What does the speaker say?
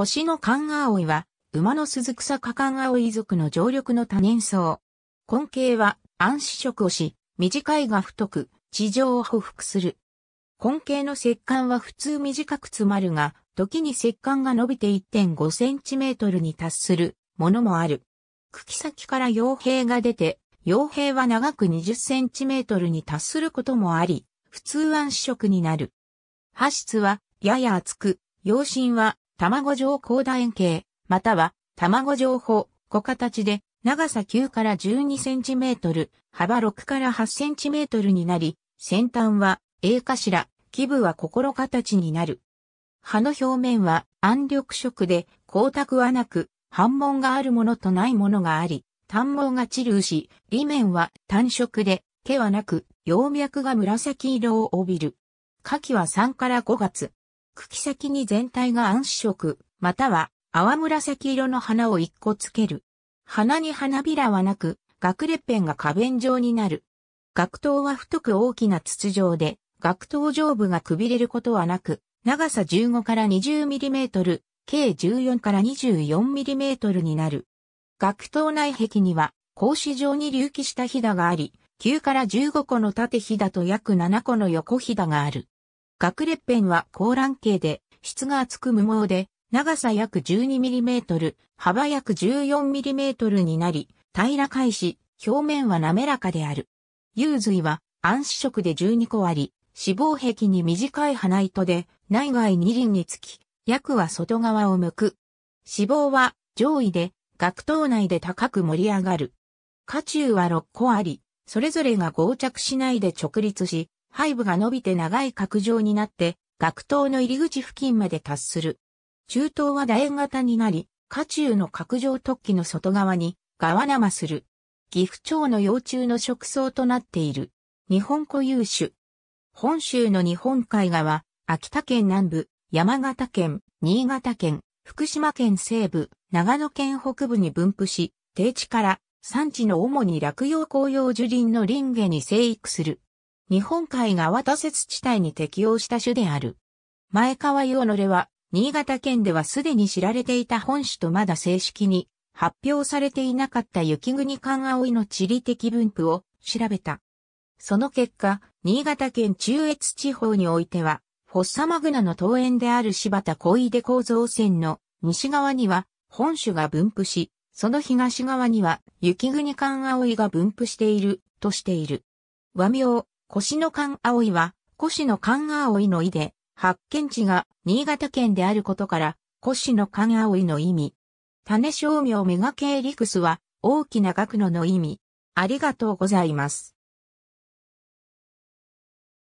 腰の寒葵は、馬の鈴草花寒葵族の常緑の多年草。根茎は暗視色をし、短いが太く、地上を匍匐する。根茎の石管は普通短く詰まるが、時に石管が伸びて1.5センチメートルに達するものもある。茎先から傭兵が出て、傭兵は長く20センチメートルに達することもあり、普通暗視色になる。葉質はやや厚く、葉心は卵状高楕円形、または卵状法、小形で長さ9から12センチメートル、幅6から8センチメートルになり、先端は A 頭、基部は心形になる。葉の表面は暗緑色で光沢はなく、反紋があるものとないものがあり、単毛が散るし、裏面は単色で、毛はなく、葉脈が紫色を帯びる。夏季は3から5月、茎先に全体が暗色、または淡紫色の花を一個つける。花に花びらはなく、学裂片が花弁状になる。学頭は太く大きな筒状で、学頭上部がくびれることはなく、長さ15から 20mm、計14から 24mm になる。学頭内壁には、格子状に隆起したひだがあり、9から15個の縦ひだと約7個の横ひだがある。学列片は高卵形で、質が厚く無毛で、長さ約 12mm、幅約 14mm になり、平ら返し、表面は滑らかである。幽髄は暗視色で12個あり、脂肪壁に短い鼻糸で内外二輪につき、薬は外側を向く。脂肪は上位で、学頭内で高く盛り上がる。下中は6個あり、それぞれが合着しないで直立し、背部が伸びて長い角状になって、学頭の入り口付近まで達する。中東は楕円型になり、下中の角状突起の外側に、側生する。岐阜町の幼虫の食草となっている。日本固有種。本州の日本海側、秋田県南部、山形県、新潟県、福島県西部、長野県北部に分布し、低地から山地の主に落葉紅葉樹林の林下に生育する。日本海側多雪地帯に適応した種である。前川魚のれは、新潟県ではすでに知られていた本種とまだ正式に発表されていなかった雪国間葵の地理的分布を調べた。その結果、新潟県中越地方においては、フォッサマグナの桃園である柴田小出構造線の西側には本種が分布し、その東側には雪国間葵が分布しているとしている。和名、腰の勘葵は、腰の勘葵の意で、発見地が新潟県であることから、腰の勘葵の意味。種商名メガケイリクスは、大きな学のの意味。ありがとうございます。